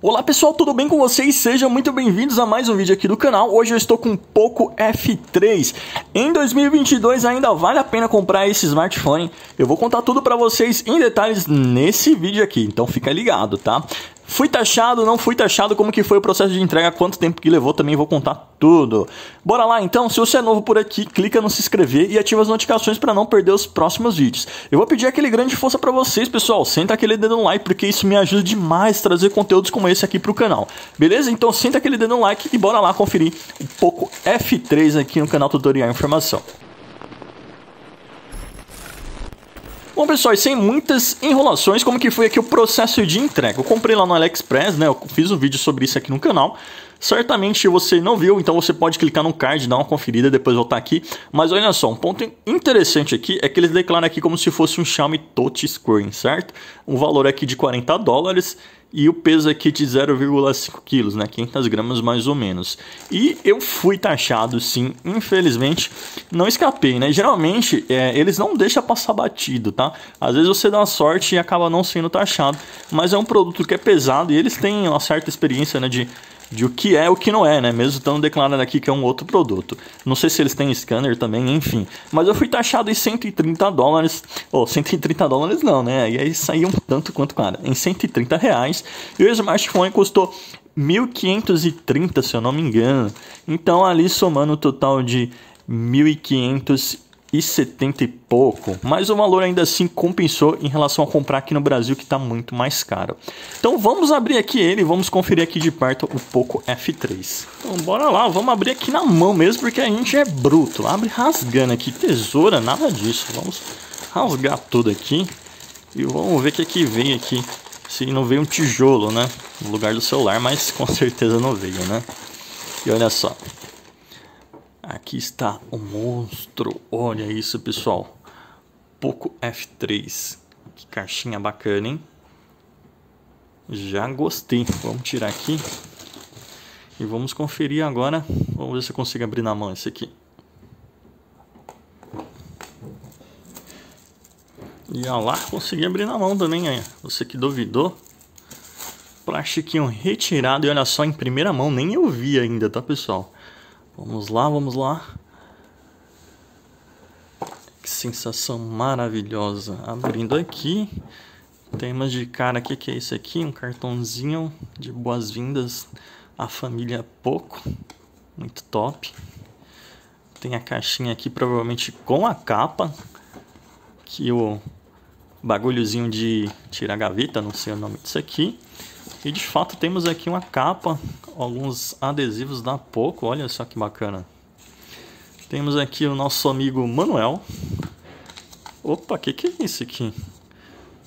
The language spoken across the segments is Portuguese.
Olá pessoal, tudo bem com vocês? Sejam muito bem-vindos a mais um vídeo aqui do canal. Hoje eu estou com Poco F3. Em 2022 ainda vale a pena comprar esse smartphone. Eu vou contar tudo para vocês em detalhes nesse vídeo aqui, então fica ligado, tá? Fui taxado, não fui taxado, como que foi o processo de entrega, quanto tempo que levou, também vou contar tudo. Bora lá então, se você é novo por aqui, clica no se inscrever e ativa as notificações para não perder os próximos vídeos. Eu vou pedir aquele grande força para vocês, pessoal, senta aquele dedo no like, porque isso me ajuda demais a trazer conteúdos como esse aqui pro canal. Beleza? Então senta aquele dedo no like e bora lá conferir um pouco F3 aqui no canal Tutorial Informação. Bom, pessoal, e sem muitas enrolações, como que foi aqui o processo de entrega? Eu comprei lá no AliExpress, né? Eu fiz um vídeo sobre isso aqui no canal. Certamente você não viu, então você pode clicar no card, dar uma conferida, depois voltar aqui. Mas olha só, um ponto interessante aqui é que eles declaram aqui como se fosse um Xiaomi Screen, certo? Um valor aqui de 40 dólares e o peso aqui de 0,5 quilos, né? 500 gramas mais ou menos. E eu fui taxado, sim, infelizmente, não escapei, né? Geralmente é, eles não deixam passar batido, tá? Às vezes você dá sorte e acaba não sendo taxado, mas é um produto que é pesado e eles têm uma certa experiência, né? De de o que é e o que não é, né? Mesmo estando declarando aqui que é um outro produto. Não sei se eles têm scanner também, enfim. Mas eu fui taxado em 130 dólares. Ou oh, 130 dólares não, né? E aí saiu um tanto quanto, cara, em 130 reais. E o smartphone custou 1530, se eu não me engano. Então ali somando o um total de 1500 e setenta e pouco, mas o valor ainda assim compensou em relação a comprar aqui no Brasil que está muito mais caro. Então vamos abrir aqui ele, vamos conferir aqui de perto o Poco F3. Então bora lá, vamos abrir aqui na mão mesmo porque a gente é bruto. Abre rasgando aqui, tesoura, nada disso. Vamos rasgar tudo aqui e vamos ver o que, é que vem aqui. Se não veio um tijolo, né? No lugar do celular, mas com certeza não veio, né? E olha só, Aqui está o monstro. Olha isso, pessoal. Poco F3. Que caixinha bacana, hein? Já gostei. Vamos tirar aqui. E vamos conferir agora. Vamos ver se eu consigo abrir na mão esse aqui. E olha lá, consegui abrir na mão também, hein? Você que duvidou. Plastiquinho retirado e olha só, em primeira mão, nem eu vi ainda, tá pessoal? Vamos lá, vamos lá. Que sensação maravilhosa. Abrindo aqui, temas de cara aqui, que é isso aqui, um cartãozinho de boas-vindas à família Poco. Muito top. Tem a caixinha aqui, provavelmente com a capa. Que o bagulhozinho de tirar gaveta, não sei o nome disso aqui. E de fato temos aqui uma capa, alguns adesivos da Poco, olha só que bacana. Temos aqui o nosso amigo Manuel. Opa, o que, que é isso aqui?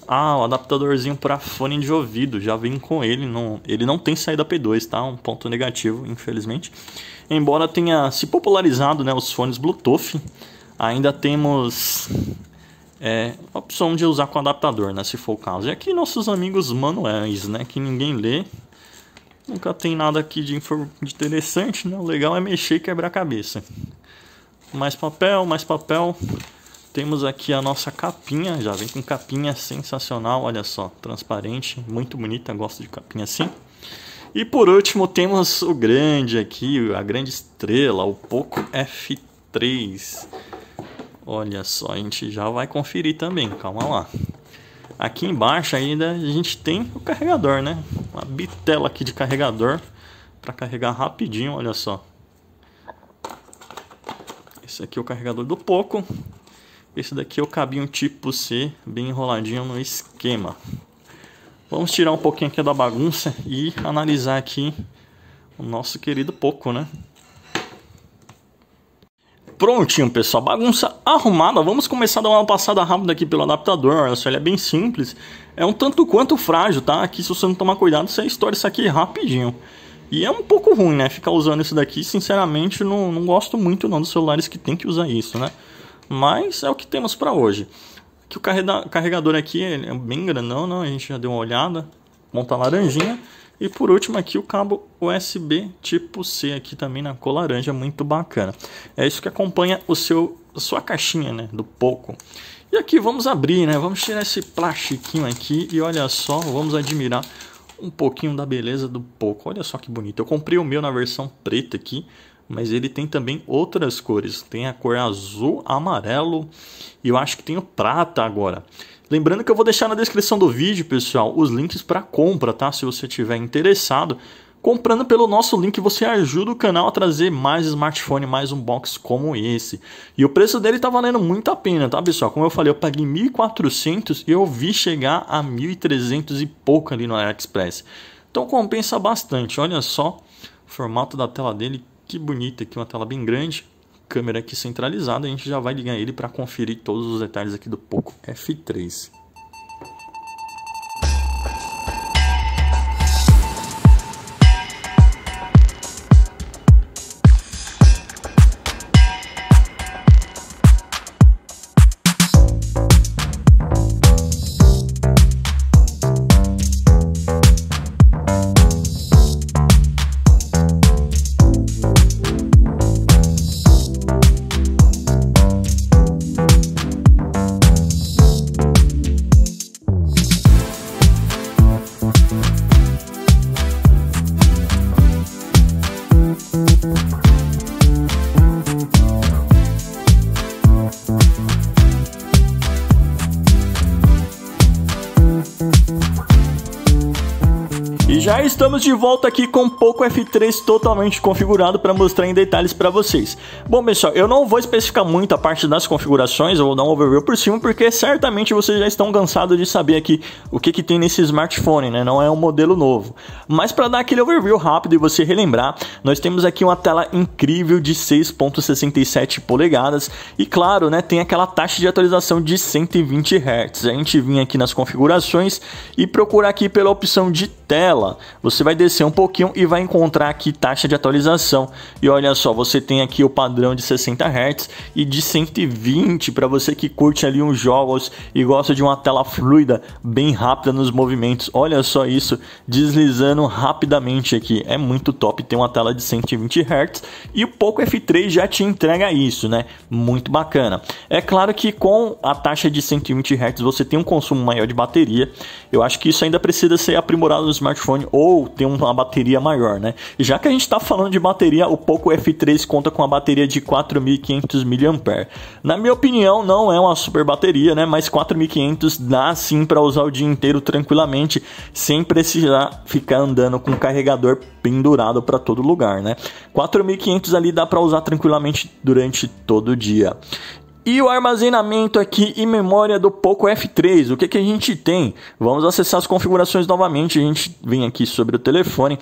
Ah, o adaptadorzinho para fone de ouvido, já vim com ele, não, ele não tem saída P2, tá? Um ponto negativo, infelizmente. Embora tenha se popularizado, né, os fones Bluetooth, ainda temos é, opção de usar com adaptador, né, se for o caso. E aqui nossos amigos manuais, né, que ninguém lê. Nunca tem nada aqui de, de interessante, né? O legal é mexer e quebrar a cabeça. Mais papel, mais papel. Temos aqui a nossa capinha, já vem com capinha sensacional, olha só, transparente, muito bonita, gosto de capinha assim. E por último temos o grande aqui, a grande estrela, o Poco F3. Olha só, a gente já vai conferir também, calma lá. Aqui embaixo ainda a gente tem o carregador, né? Uma bitela aqui de carregador para carregar rapidinho, olha só. Esse aqui é o carregador do Poco. Esse daqui é o cabinho tipo C, bem enroladinho no esquema. Vamos tirar um pouquinho aqui da bagunça e analisar aqui o nosso querido Poco, né? prontinho, pessoal. Bagunça arrumada. Vamos começar a dar uma passada rápida aqui pelo adaptador. Olha só, ele é bem simples. É um tanto quanto frágil, tá? Aqui, se você não tomar cuidado, você estoura isso aqui rapidinho. E é um pouco ruim, né? Ficar usando isso daqui, sinceramente, não, não gosto muito não dos celulares que tem que usar isso, né? Mas é o que temos para hoje. Que o carregador aqui é bem grandão, não? A gente já deu uma olhada. Monta laranjinha. E por último aqui o cabo USB tipo C aqui também na cor laranja, muito bacana. É isso que acompanha o seu sua caixinha, né, do pouco. E aqui vamos abrir, né? Vamos tirar esse plastiquinho aqui e olha só, vamos admirar um pouquinho da beleza do pouco. Olha só que bonito. Eu comprei o meu na versão preta aqui, mas ele tem também outras cores. Tem a cor azul, amarelo e eu acho que tem o prata agora. Lembrando que eu vou deixar na descrição do vídeo, pessoal, os links para compra, tá? Se você tiver interessado, Comprando pelo nosso link, você ajuda o canal a trazer mais smartphone, mais box como esse. E o preço dele tá valendo muito a pena, tá, pessoal? Como eu falei, eu paguei 1.400 e eu vi chegar a 1.300 e pouco ali no AliExpress. Então compensa bastante. Olha só o formato da tela dele, que bonita aqui, uma tela bem grande câmera aqui centralizada, a gente já vai ligar ele para conferir todos os detalhes aqui do Poco F3. Estamos de volta aqui com o Poco F3 totalmente configurado para mostrar em detalhes para vocês. Bom pessoal, eu não vou especificar muito a parte das configurações, eu vou dar um overview por cima porque certamente vocês já estão cansados de saber aqui o que, que tem nesse smartphone, né? Não é um modelo novo. Mas para dar aquele overview rápido e você relembrar, nós temos aqui uma tela incrível de 6.67 polegadas e claro, né, tem aquela taxa de atualização de 120 Hz. A gente vem aqui nas configurações e procurar aqui pela opção de tela. Você você vai descer um pouquinho e vai encontrar aqui taxa de atualização. E olha só, você tem aqui o padrão de 60 Hz e de 120 para você que curte ali uns jogos e gosta de uma tela fluida, bem rápida nos movimentos. Olha só isso, deslizando rapidamente aqui. É muito top ter uma tela de 120 Hz e o Poco F3 já te entrega isso, né? Muito bacana. É claro que com a taxa de 120 Hz você tem um consumo maior de bateria. Eu acho que isso ainda precisa ser aprimorado no smartphone ou ou tem uma bateria maior, né? Já que a gente está falando de bateria, o Poco F3 conta com uma bateria de 4.500 mAh. Na minha opinião, não é uma super bateria, né? Mas 4.500 dá sim para usar o dia inteiro tranquilamente, sem precisar ficar andando com o carregador pendurado para todo lugar, né? 4.500 ali dá para usar tranquilamente durante todo o dia. E o armazenamento aqui e memória do Poco F3, o que, que a gente tem? Vamos acessar as configurações novamente, a gente vem aqui sobre o telefone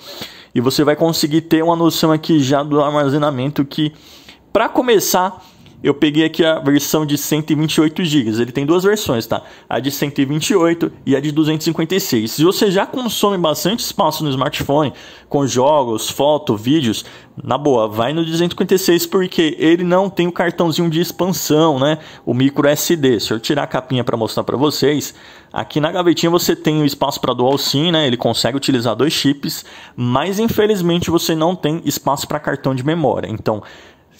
e você vai conseguir ter uma noção aqui já do armazenamento que, para começar, eu peguei aqui a versão de 128 GB. Ele tem duas versões, tá? A de 128 e a de 256. Se você já consome bastante espaço no smartphone, com jogos, fotos, vídeos, na boa, vai no 256 porque ele não tem o cartãozinho de expansão, né? O micro SD. Se eu tirar a capinha para mostrar para vocês, aqui na gavetinha você tem o espaço para dual SIM, né? Ele consegue utilizar dois chips, mas infelizmente você não tem espaço para cartão de memória. Então,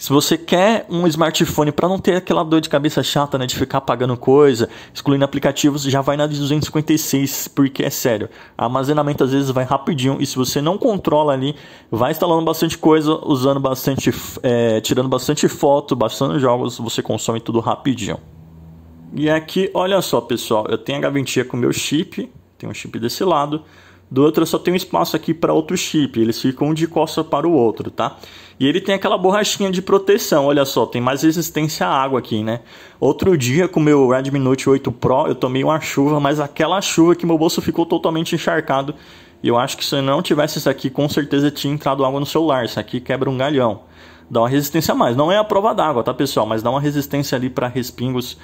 se você quer um smartphone para não ter aquela dor de cabeça chata, né, de ficar pagando coisa, excluindo aplicativos, já vai na de 256, porque é sério. Armazenamento às vezes vai rapidinho e se você não controla ali, vai instalando bastante coisa, usando bastante, é, tirando bastante foto, bastante jogos, você consome tudo rapidinho. E aqui, olha só, pessoal, eu tenho a gaventia com meu chip, tem um chip desse lado do outro eu só tenho espaço aqui para outro chip, eles ficam um de costa para o outro, tá? E ele tem aquela borrachinha de proteção, olha só, tem mais resistência à água aqui, né? Outro dia com o meu Redmi Note 8 Pro eu tomei uma chuva, mas aquela chuva que meu bolso ficou totalmente encharcado. E eu acho que se eu não tivesse isso aqui, com certeza tinha entrado água no celular, isso aqui quebra um galhão. Dá uma resistência a mais, não é a prova d'água, tá pessoal? Mas dá uma resistência ali para respingos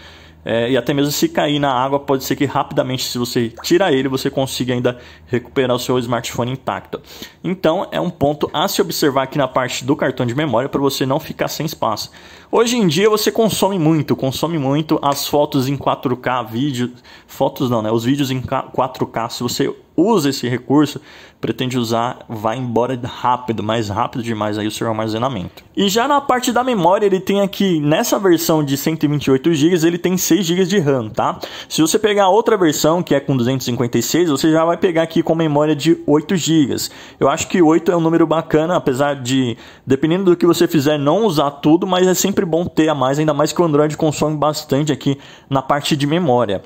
é, e até mesmo se cair na água, pode ser que rapidamente, se você tirar ele, você consiga ainda recuperar o seu smartphone intacto. Então, é um ponto a se observar aqui na parte do cartão de memória para você não ficar sem espaço. Hoje em dia você consome muito, consome muito as fotos em 4K, vídeos fotos não, né? Os vídeos em 4K, se você usa esse recurso, pretende usar, vai embora rápido, mais rápido demais aí o seu armazenamento. E já na parte da memória, ele tem aqui, nessa versão de 128 GB, ele tem 6 GB de RAM, tá? Se você pegar outra versão, que é com 256, você já vai pegar aqui com memória de 8 GB. Eu acho que 8 é um número bacana, apesar de, dependendo do que você fizer, não usar tudo, mas é sempre bom ter a mais, ainda mais que o Android consome bastante aqui na parte de memória.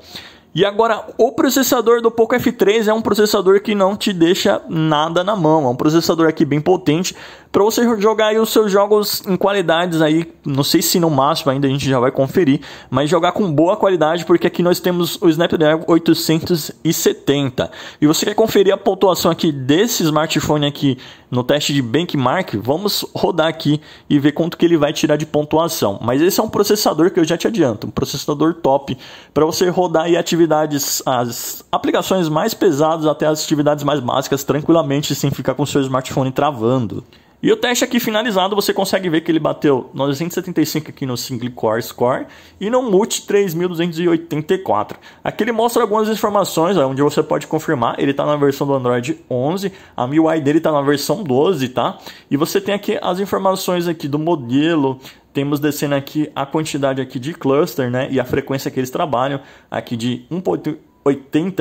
E agora, o processador do Poco F3 é um processador que não te deixa nada na mão. É um processador aqui bem potente, para você jogar aí os seus jogos em qualidades aí, não sei se no máximo ainda a gente já vai conferir, mas jogar com boa qualidade, porque aqui nós temos o Snapdragon 870. E você quer conferir a pontuação aqui desse smartphone aqui no teste de benchmark? Vamos rodar aqui e ver quanto que ele vai tirar de pontuação. Mas esse é um processador que eu já te adianto, um processador top para você rodar aí atividades, as aplicações mais pesadas até as atividades mais básicas tranquilamente sem ficar com o seu smartphone travando. E o teste aqui finalizado, você consegue ver que ele bateu 975 aqui no Single Core Score e no Multi 3284. Aqui ele mostra algumas informações, onde você pode confirmar. Ele está na versão do Android 11, a MIUI dele está na versão 12, tá? E você tem aqui as informações aqui do modelo, temos descendo aqui a quantidade aqui de cluster, né? E a frequência que eles trabalham, aqui de 1.80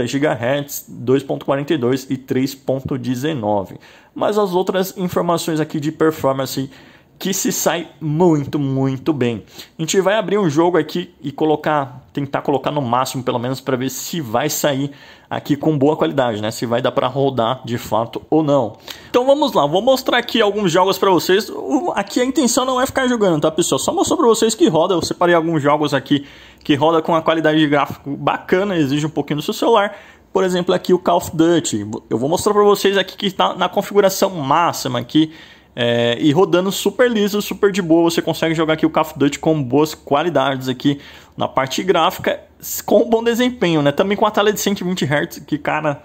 GHz, 2.42 e 3.19 mas as outras informações aqui de performance que se sai muito, muito bem. A gente vai abrir um jogo aqui e colocar, tentar colocar no máximo pelo menos para ver se vai sair aqui com boa qualidade, né? Se vai dar para rodar de fato ou não. Então vamos lá, vou mostrar aqui alguns jogos para vocês. aqui a intenção não é ficar jogando, tá, pessoal? Só mostrar para vocês que roda. Eu separei alguns jogos aqui que roda com uma qualidade de gráfico bacana, exige um pouquinho do seu celular, por exemplo, aqui o Call of Duty. Eu vou mostrar para vocês aqui que está na configuração máxima aqui. É, e rodando super liso, super de boa, você consegue jogar aqui o Call of Duty com boas qualidades aqui na parte gráfica, com bom desempenho, né? Também com a tela de 120 Hz, que cara,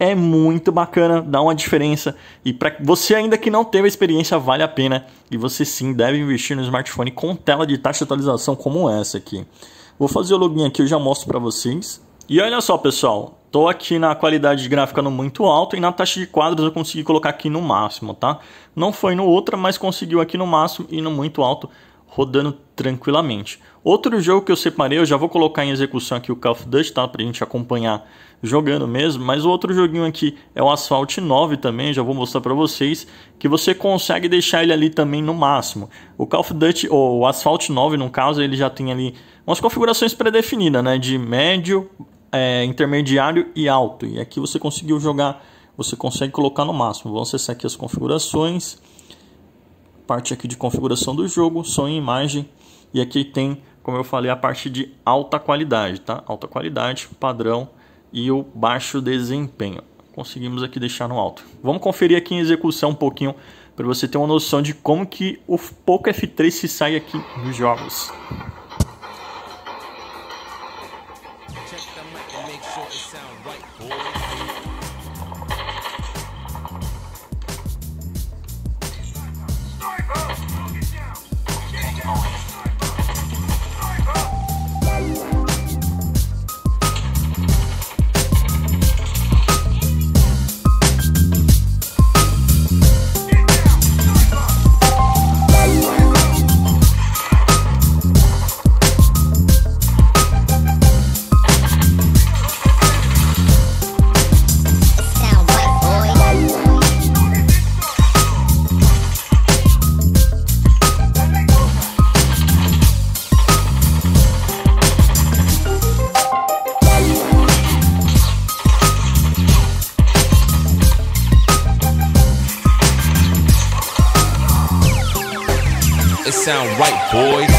é muito bacana, dá uma diferença. E para você ainda que não teve a experiência, vale a pena. E você sim deve investir no smartphone com tela de taxa de atualização como essa aqui. Vou fazer o login aqui, eu já mostro para vocês. E olha só, pessoal, Tô aqui na qualidade gráfica no muito alto e na taxa de quadros eu consegui colocar aqui no máximo, tá? Não foi no outra, mas conseguiu aqui no máximo e no muito alto rodando tranquilamente. Outro jogo que eu separei, eu já vou colocar em execução aqui o Call of Duty, tá? Pra gente acompanhar jogando mesmo, mas o outro joguinho aqui é o Asphalt 9 também, já vou mostrar para vocês, que você consegue deixar ele ali também no máximo. O Call of Duty, ou o Asphalt 9 no caso, ele já tem ali umas configurações pré-definidas, né? De médio, é, intermediário e alto. E aqui você conseguiu jogar, você consegue colocar no máximo. vamos acessar aqui as configurações, parte aqui de configuração do jogo, som e imagem. E aqui tem, como eu falei, a parte de alta qualidade, tá? Alta qualidade, padrão e o baixo desempenho. Conseguimos aqui deixar no alto. Vamos conferir aqui em execução um pouquinho para você ter uma noção de como que o Poco F3 se sai aqui nos jogos. sound right, boys.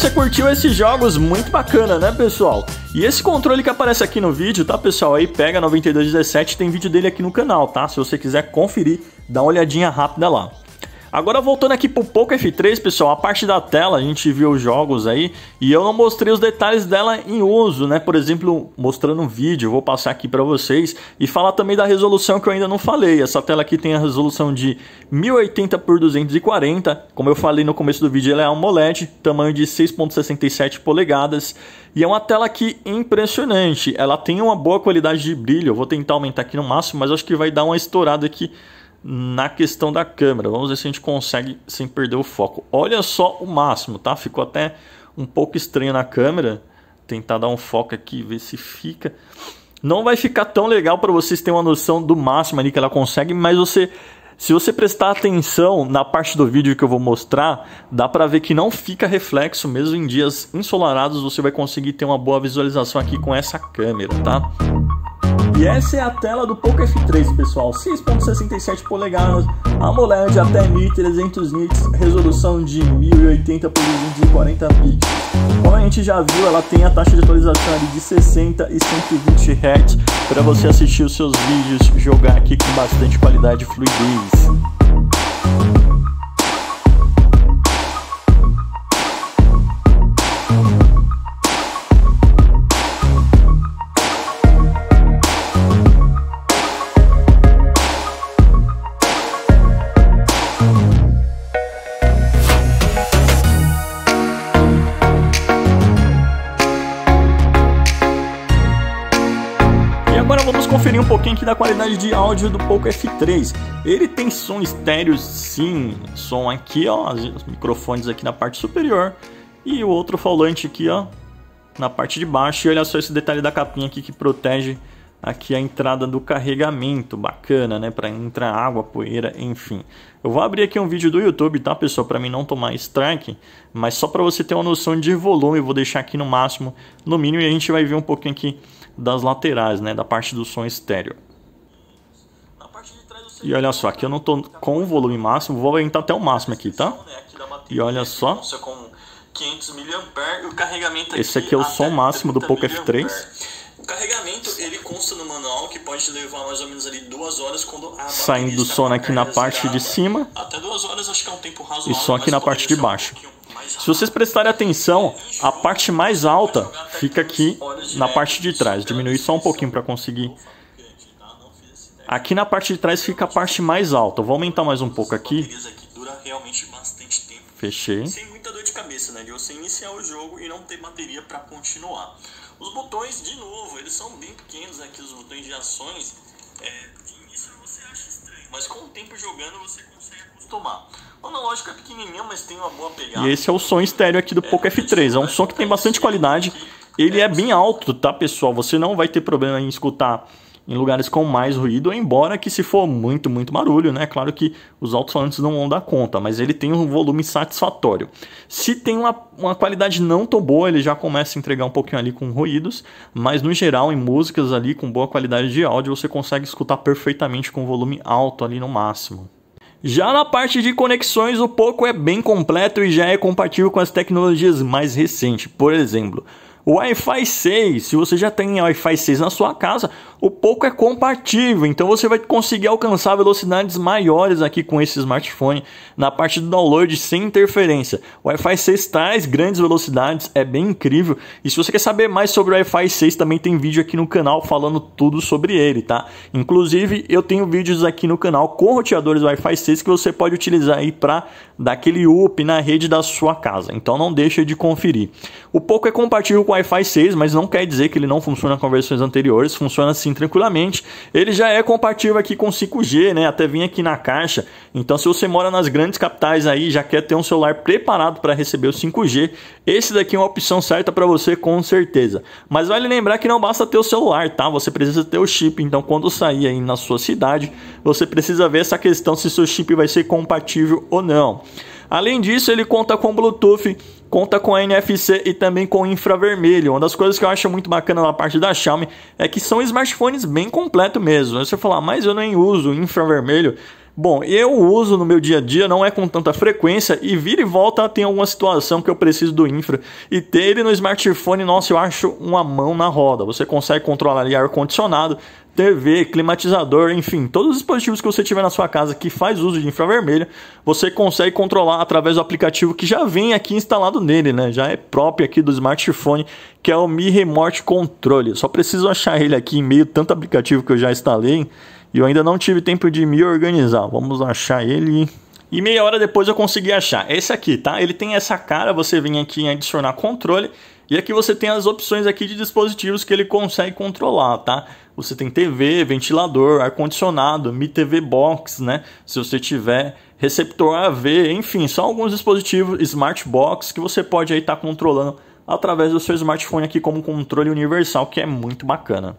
você curtiu esses jogos, muito bacana, né, pessoal? E esse controle que aparece aqui no vídeo, tá, pessoal? Aí pega 9217, tem vídeo dele aqui no canal, tá? Se você quiser conferir, dá uma olhadinha rápida lá. Agora voltando aqui pro Poco F3, pessoal, a parte da tela, a gente viu os jogos aí, e eu não mostrei os detalhes dela em uso, né? Por exemplo, mostrando um vídeo, vou passar aqui para vocês e falar também da resolução que eu ainda não falei. Essa tela aqui tem a resolução de 1080 por 240, como eu falei no começo do vídeo, ela é AMOLED, tamanho de 6.67 polegadas, e é uma tela aqui é impressionante. Ela tem uma boa qualidade de brilho, eu vou tentar aumentar aqui no máximo, mas acho que vai dar uma estourada aqui na questão da câmera. Vamos ver se a gente consegue sem perder o foco. Olha só o máximo, tá? Ficou até um pouco estranho na câmera. Tentar dar um foco aqui, ver se fica. Não vai ficar tão legal para vocês terem uma noção do máximo ali que ela consegue, mas você se você prestar atenção na parte do vídeo que eu vou mostrar, dá para ver que não fica reflexo, mesmo em dias ensolarados, você vai conseguir ter uma boa visualização aqui com essa câmera, tá? E essa é a tela do Poco F3, pessoal, 6.67 polegadas, AMOLED até 1300 nits, resolução de 1080 por 240 pixels. Como a gente já viu, ela tem a taxa de atualização de 60 e 120 Hz para você assistir os seus vídeos, jogar aqui com bastante qualidade e fluidez. um pouquinho aqui da qualidade de áudio do Poco F3. Ele tem som estéreo, sim, som aqui, ó, os microfones aqui na parte superior e o outro falante aqui, ó, na parte de baixo. E olha só esse detalhe da capinha aqui que protege aqui a entrada do carregamento, bacana, né, para entrar água, poeira, enfim. Eu vou abrir aqui um vídeo do YouTube, tá, pessoal, para mim não tomar strike, mas só para você ter uma noção de volume, eu vou deixar aqui no máximo, no mínimo, e a gente vai ver um pouquinho aqui das laterais, né, da parte do som estéreo. E olha só, aqui eu não estou com o volume máximo, vou aumentar até o máximo aqui, tá? Né, e olha só. Esse aqui é o som máximo do Poco F3 carregamento, ele consta no manual que pode levar mais ou menos ali duas horas quando a Saindo do sono aqui na parte de cima. Até duas horas acho que é um tempo razoável. E só aqui na parte de baixo. Se vocês prestarem atenção, a parte mais alta fica aqui na parte de trás. Então, Diminui só um é pouquinho para conseguir. Tá? Aqui na parte de trás fica a parte mais alta. Eu vou aumentar mais um pouco aqui. Fechei. Sem muita dor de cabeça, né? De você iniciar o jogo e não ter bateria para continuar. Os botões, de novo, eles são bem pequenos aqui, os botões de ações. É, de início você acha estranho, mas com o tempo jogando você consegue acostumar. O analógico é pequenininho, mas tem uma boa pegada. E esse é o som estéreo aqui do é, Poco F3. É um é som que tem bastante qualidade. Ele é bem alto, tá, pessoal? Você não vai ter problema em escutar em lugares com mais ruído, embora que se for muito, muito barulho, né? Claro que os alto-falantes não vão dar conta, mas ele tem um volume satisfatório. Se tem uma, uma qualidade não tão boa, ele já começa a entregar um pouquinho ali com ruídos, mas no geral, em músicas ali com boa qualidade de áudio, você consegue escutar perfeitamente com volume alto ali no máximo. Já na parte de conexões, o Poco é bem completo e já é compatível com as tecnologias mais recentes. Por exemplo, o Wi-Fi 6. Se você já tem Wi-Fi 6 na sua casa, o pouco é compatível, então você vai conseguir alcançar velocidades maiores aqui com esse smartphone na parte do download sem interferência. O Wi-Fi 6 traz grandes velocidades, é bem incrível. E se você quer saber mais sobre o Wi-Fi 6, também tem vídeo aqui no canal falando tudo sobre ele, tá? Inclusive, eu tenho vídeos aqui no canal com roteadores Wi-Fi 6 que você pode utilizar aí para dar aquele up na rede da sua casa. Então não deixa de conferir. O pouco é compatível com o Wi-Fi 6, mas não quer dizer que ele não funciona com versões anteriores, funciona assim assim tranquilamente. Ele já é compatível aqui com 5G, né? Até vim aqui na caixa. Então, se você mora nas grandes capitais aí, já quer ter um celular preparado para receber o 5G, esse daqui é uma opção certa para você com certeza. Mas vale lembrar que não basta ter o celular, tá? Você precisa ter o chip. Então, quando sair aí na sua cidade, você precisa ver essa questão se seu chip vai ser compatível ou não. Além disso, ele conta com Bluetooth, conta com NFC e também com infravermelho. Uma das coisas que eu acho muito bacana na parte da Xiaomi é que são smartphones bem completo mesmo. Você falar, ah, mas eu nem uso infravermelho. Bom, eu uso no meu dia a dia, não é com tanta frequência, e vira e volta tem alguma situação que eu preciso do infra. E ter ele no smartphone, nossa, eu acho uma mão na roda. Você consegue controlar ali ar-condicionado, TV, climatizador, enfim, todos os dispositivos que você tiver na sua casa que faz uso de infravermelho, você consegue controlar através do aplicativo que já vem aqui instalado nele, né? Já é próprio aqui do smartphone, que é o Mi Remote Controle. Só preciso achar ele aqui em meio tanto aplicativo que eu já instalei. E eu ainda não tive tempo de me organizar. Vamos achar ele. E meia hora depois eu consegui achar. Esse aqui, tá? Ele tem essa cara, você vem aqui em adicionar controle. E aqui você tem as opções aqui de dispositivos que ele consegue controlar, tá? Você tem TV, ventilador, ar-condicionado, Mi TV Box, né? Se você tiver receptor AV, enfim, são alguns dispositivos Smart Box que você pode aí estar tá controlando através do seu smartphone aqui como controle universal, que é muito bacana.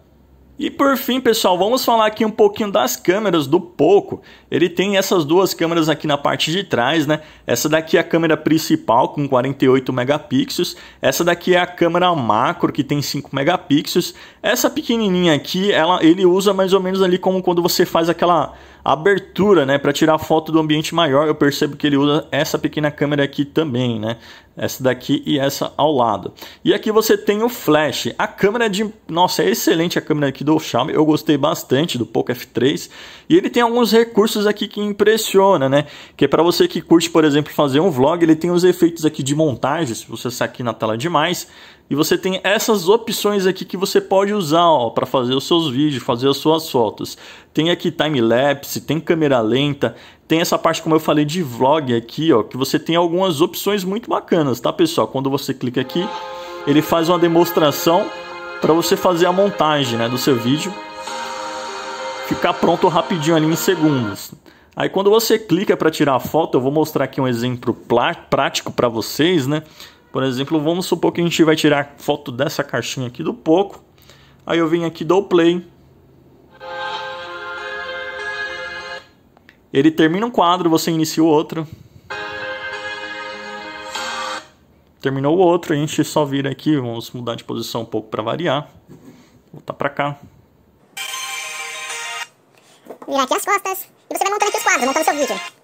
E por fim, pessoal, vamos falar aqui um pouquinho das câmeras do Poco. Ele tem essas duas câmeras aqui na parte de trás, né? Essa daqui é a câmera principal com 48 megapixels, essa daqui é a câmera macro que tem 5 megapixels essa pequenininha aqui, ela, ele usa mais ou menos ali como quando você faz aquela abertura, né, para tirar foto do ambiente maior. Eu percebo que ele usa essa pequena câmera aqui também, né? Essa daqui e essa ao lado. E aqui você tem o flash. A câmera de, nossa, é excelente a câmera aqui do Xiaomi. Eu gostei bastante do Poco F3 e ele tem alguns recursos aqui que impressiona, né? Que é para você que curte, por exemplo, fazer um vlog, ele tem os efeitos aqui de montagem, se você sair aqui na tela demais, e você tem essas opções aqui que você pode usar para fazer os seus vídeos, fazer as suas fotos. Tem aqui time-lapse, tem câmera lenta, tem essa parte, como eu falei, de vlog aqui, ó, que você tem algumas opções muito bacanas, tá, pessoal? Quando você clica aqui, ele faz uma demonstração para você fazer a montagem né, do seu vídeo ficar pronto rapidinho ali em segundos. Aí quando você clica para tirar a foto, eu vou mostrar aqui um exemplo prático para vocês, né? Por exemplo, vamos supor que a gente vai tirar foto dessa caixinha aqui do pouco. Aí eu venho aqui, dou play. Ele termina um quadro, você inicia o outro. Terminou o outro, a gente só vira aqui, vamos mudar de posição um pouco para variar. Voltar para cá. Virar aqui as costas. E você vai montando aqui os quadros, montando seu vídeo.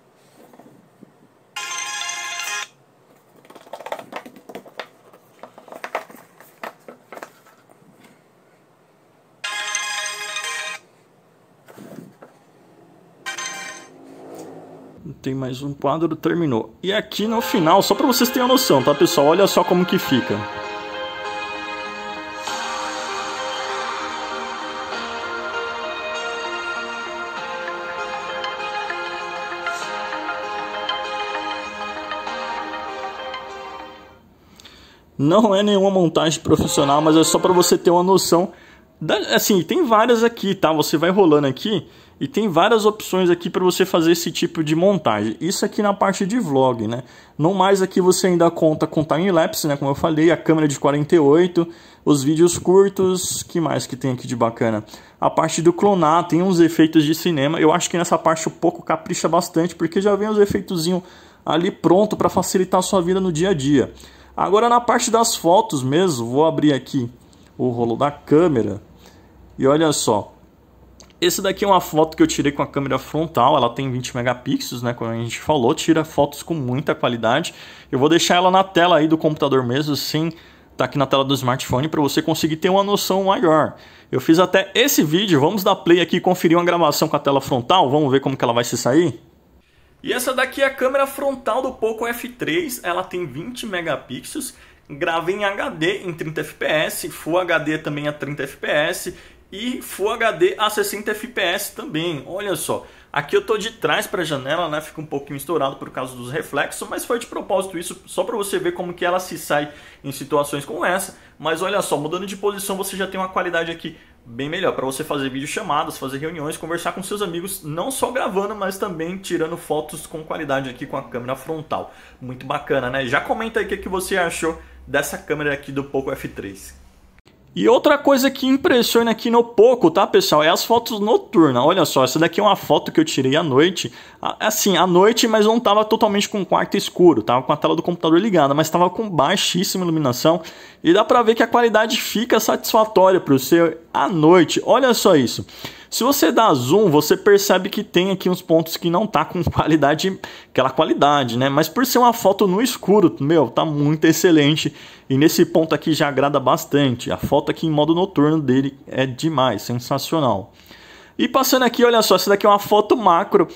tem mais um quadro, terminou. E aqui no final, só para vocês terem a noção, tá pessoal? Olha só como que fica. Não é nenhuma montagem profissional, mas é só para você ter uma noção assim, tem várias aqui, tá? Você vai rolando aqui e tem várias opções aqui para você fazer esse tipo de montagem. Isso aqui na parte de vlog, né? Não mais aqui você ainda conta com time-lapse, né? Como eu falei, a câmera de 48, os vídeos curtos, que mais que tem aqui de bacana? A parte do clonar, tem uns efeitos de cinema. Eu acho que nessa parte o pouco capricha bastante, porque já vem os efeitozinhos ali pronto para facilitar a sua vida no dia a dia. Agora na parte das fotos mesmo, vou abrir aqui o rolo da câmera e olha só, esse daqui é uma foto que eu tirei com a câmera frontal, ela tem 20 megapixels, né, como a gente falou, tira fotos com muita qualidade. Eu vou deixar ela na tela aí do computador mesmo, sim tá aqui na tela do smartphone para você conseguir ter uma noção maior. Eu fiz até esse vídeo, vamos dar play aqui e conferir uma gravação com a tela frontal, vamos ver como que ela vai se sair? E essa daqui é a câmera frontal do Poco F3, ela tem 20 megapixels, grava em HD em 30 fps, Full HD também a 30 fps e Full HD a 60 fps também. Olha só, aqui eu tô de trás para a janela, né? Fica um pouquinho estourado por causa dos reflexos, mas foi de propósito isso, só para você ver como que ela se sai em situações como essa. Mas olha só, mudando de posição você já tem uma qualidade aqui bem melhor para você fazer videochamadas, fazer reuniões, conversar com seus amigos, não só gravando, mas também tirando fotos com qualidade aqui com a câmera frontal. Muito bacana, né? Já comenta aí o que, que você achou dessa câmera aqui do Poco F3. E outra coisa que impressiona aqui no pouco, tá, pessoal? É as fotos noturnas. Olha só, essa daqui é uma foto que eu tirei à noite. Ah, assim, à noite, mas não tava totalmente com o quarto escuro. Tava com a tela do computador ligada, mas tava com baixíssima iluminação. E dá pra ver que a qualidade fica satisfatória para você à noite. Olha só isso. Se você dá zoom, você percebe que tem aqui uns pontos que não tá com qualidade, aquela qualidade, né? Mas por ser uma foto no escuro, meu, tá muito excelente. E nesse ponto aqui já agrada bastante. A foto aqui em modo noturno dele é demais, sensacional. E passando aqui, olha só, essa daqui é uma foto macro.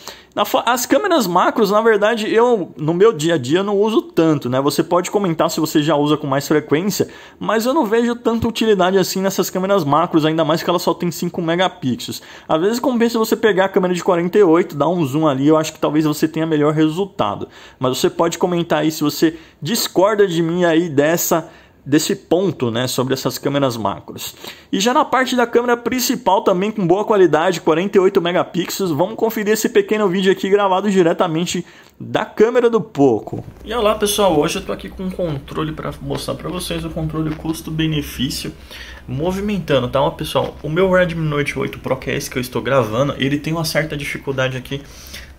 As câmeras macros, na verdade, eu no meu dia a dia não uso tanto, né? Você pode comentar se você já usa com mais frequência, mas eu não vejo tanta utilidade assim nessas câmeras macros, ainda mais que ela só tem 5 megapixels. Às vezes compensa você pegar a câmera de 48, dar um zoom ali, eu acho que talvez você tenha melhor resultado. Mas você pode comentar aí se você discorda de mim aí dessa desse ponto né, sobre essas câmeras macros. E já na parte da câmera principal, também com boa qualidade, 48 megapixels, vamos conferir esse pequeno vídeo aqui gravado diretamente da câmera do Poco. E olá pessoal, hoje eu tô aqui com um controle para mostrar para vocês, o controle custo-benefício movimentando, tá ó, pessoal? O meu Redmi Note 8 Pro, que é esse que eu estou gravando, ele tem uma certa dificuldade aqui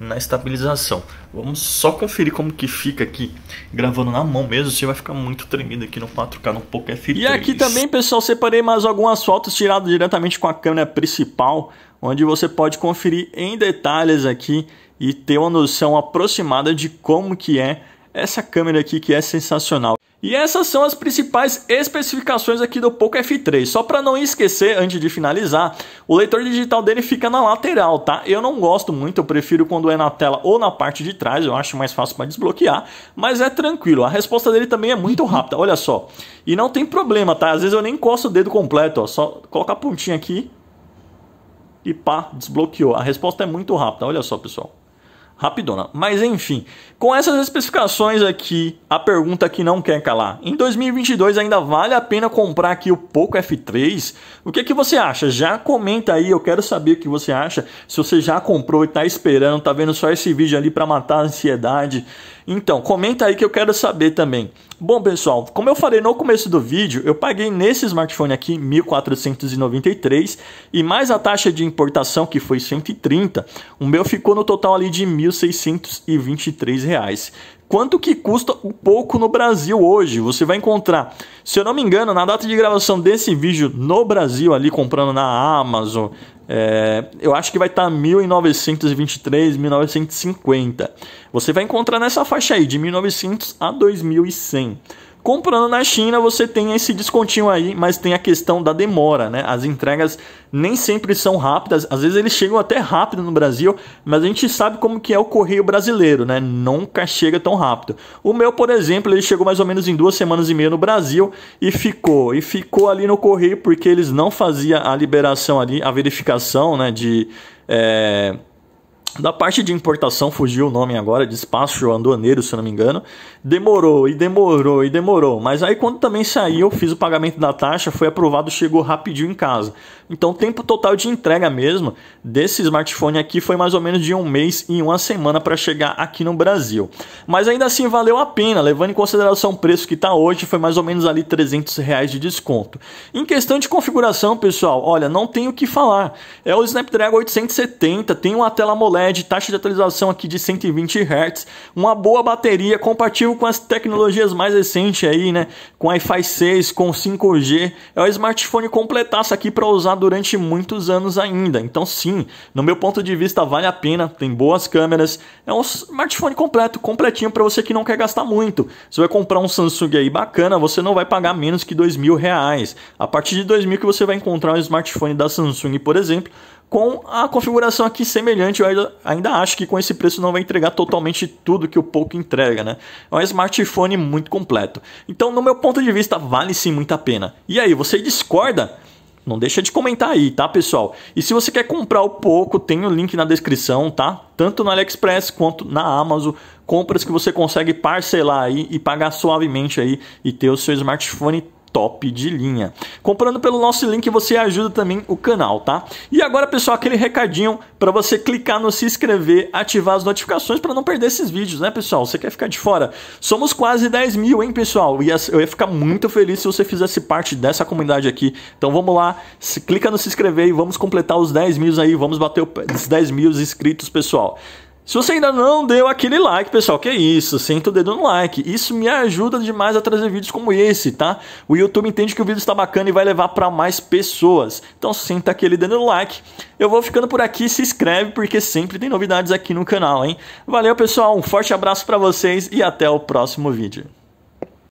na estabilização. Vamos só conferir como que fica aqui, gravando na mão mesmo, você vai ficar muito tremido aqui no 4K, no Poco F3. E aqui também, pessoal, separei mais algumas fotos tiradas diretamente com a câmera principal, onde você pode conferir em detalhes aqui e ter uma noção aproximada de como que é essa câmera aqui, que é sensacional. E essas são as principais especificações aqui do Poco F3. Só para não esquecer, antes de finalizar, o leitor digital dele fica na lateral, tá? Eu não gosto muito, eu prefiro quando é na tela ou na parte de trás, eu acho mais fácil para desbloquear, mas é tranquilo. A resposta dele também é muito rápida, olha só. E não tem problema, tá? Às vezes eu nem encosto o dedo completo, ó, só coloca a pontinha aqui e pá, desbloqueou. A resposta é muito rápida, olha só, pessoal rapidona. Mas enfim, com essas especificações aqui, a pergunta que não quer calar. Em 2022 ainda vale a pena comprar aqui o Poco F3? O que, é que você acha? Já comenta aí, eu quero saber o que você acha. Se você já comprou e está esperando, tá vendo só esse vídeo ali para matar a ansiedade então, comenta aí que eu quero saber também. Bom, pessoal, como eu falei no começo do vídeo, eu paguei nesse smartphone aqui 1493 e mais a taxa de importação que foi 130, o meu ficou no total ali de 1623 reais quanto que custa o pouco no Brasil hoje. Você vai encontrar, se eu não me engano, na data de gravação desse vídeo no Brasil, ali comprando na Amazon, é, eu acho que vai estar tá 1923, 1950. Você vai encontrar nessa faixa aí, de 1900 a 2100. Comprando na China, você tem esse descontinho aí, mas tem a questão da demora, né? As entregas nem sempre são rápidas, às vezes eles chegam até rápido no Brasil, mas a gente sabe como que é o correio brasileiro, né? Nunca chega tão rápido. O meu, por exemplo, ele chegou mais ou menos em duas semanas e meia no Brasil e ficou, e ficou ali no correio porque eles não faziam a liberação ali, a verificação, né? De é da parte de importação, fugiu o nome agora, despacho aduaneiro, se não me engano. Demorou e demorou e demorou. Mas aí quando também saiu, fiz o pagamento da taxa, foi aprovado, chegou rapidinho em casa. Então tempo total de entrega mesmo desse smartphone aqui foi mais ou menos de um mês e uma semana para chegar aqui no Brasil. Mas ainda assim valeu a pena, levando em consideração o preço que está hoje, foi mais ou menos ali 300 reais de desconto. Em questão de configuração, pessoal, olha, não tenho o que falar. É o Snapdragon 870, tem uma tela AMOLED LED, é taxa de atualização aqui de 120 Hz, uma boa bateria, compatível com as tecnologias mais recentes aí, né? Com Wi-Fi 6, com 5G. É o smartphone completaço aqui para usar durante muitos anos ainda. Então, sim, no meu ponto de vista, vale a pena. Tem boas câmeras. É um smartphone completo, completinho para você que não quer gastar muito. Você vai comprar um Samsung aí bacana, você não vai pagar menos que dois mil reais. A partir de dois mil que você vai encontrar um smartphone da Samsung, por exemplo, com a configuração aqui semelhante, eu ainda, ainda, acho que com esse preço não vai entregar totalmente tudo que o Poco entrega, né? É um smartphone muito completo. Então, no meu ponto de vista, vale sim muito a pena. E aí, você discorda? Não deixa de comentar aí, tá, pessoal? E se você quer comprar o Poco, tem o link na descrição, tá? Tanto no AliExpress quanto na Amazon, compras que você consegue parcelar aí e pagar suavemente aí e ter o seu smartphone top de linha. Comprando pelo nosso link você ajuda também o canal, tá? E agora, pessoal, aquele recadinho para você clicar no se inscrever, ativar as notificações para não perder esses vídeos, né, pessoal? Você quer ficar de fora? Somos quase 10 mil, hein, pessoal? E eu ia ficar muito feliz se você fizesse parte dessa comunidade aqui. Então vamos lá, clica no se inscrever e vamos completar os 10 mil aí, vamos bater os 10 mil inscritos, pessoal. Se você ainda não deu aquele like, pessoal, que é isso, senta o dedo no like. Isso me ajuda demais a trazer vídeos como esse, tá? O YouTube entende que o vídeo está bacana e vai levar para mais pessoas. Então senta aquele dedo no like. Eu vou ficando por aqui, se inscreve porque sempre tem novidades aqui no canal, hein? Valeu, pessoal, um forte abraço para vocês e até o próximo vídeo.